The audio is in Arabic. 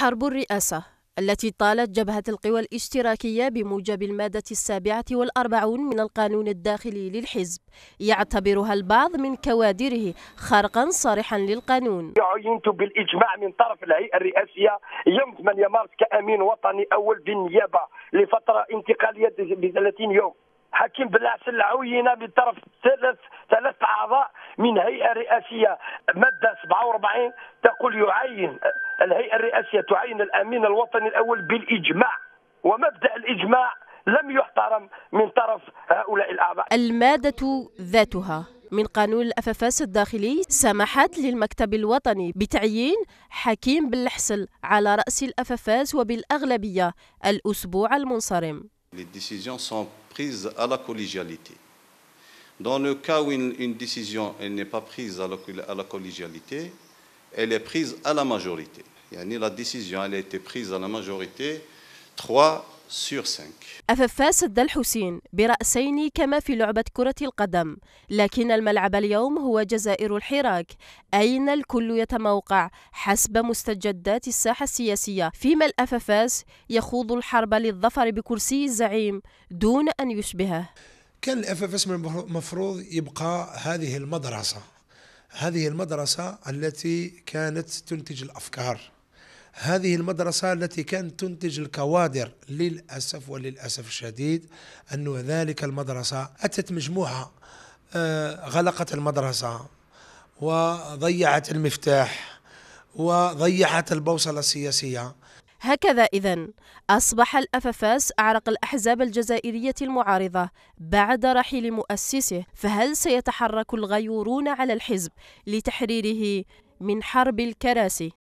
حرب الرئاسة التي طالت جبهة القوى الاشتراكية بموجب المادة السابعة والأربعون من القانون الداخلي للحزب يعتبرها البعض من كوادره خرقا صارحا للقانون عينت بالإجماع من طرف الهيئة الرئاسية يوم 8 مارس كأمين وطني أول بالنيابة لفترة انتقالية ب 30 يوم حكيم بلع سلع عين بطرف ثلاث ثلاث اعضاء من هيئه رئاسيه ماده 47 تقول يعين الهيئه الرئاسيه تعين الامين الوطني الاول بالاجماع ومبدا الاجماع لم يحترم من طرف هؤلاء الاعضاء الماده ذاتها من قانون الافافاس الداخلي سمحت للمكتب الوطني بتعيين حكيم بلحسل على راس الافافاس وبالاغلبيه الاسبوع المنصرم les décisions sont prises à la collégialité. Dans le cas où une, décision décision n'est pas prise à la, collégialité, elle est prise à la majorité. Yani la décision elle a été prise à la majorité 3 sur 5 أففا سد الحسين برأسين كما في لعبة كرة القدم لكن الملعب اليوم هو جزائر الحراك أين الكل يتموقع حسب مستجدات الساحة السياسية فيما الأففاس يخوض الحرب للظفر بكرسي الزعيم دون أن يشبهه كان الأففاس من المفروض يبقى هذه المدرسة هذه المدرسة التي كانت تنتج الأفكار هذه المدرسة التي كانت تنتج الكوادر للأسف وللأسف الشديد أن ذلك المدرسة أتت مجموعة آه، غلقت المدرسة وضيعت المفتاح وضيعت البوصلة السياسية هكذا إذا أصبح الأففاس أعرق الأحزاب الجزائرية المعارضة بعد رحيل مؤسسه فهل سيتحرك الغيورون على الحزب لتحريره من حرب الكراسي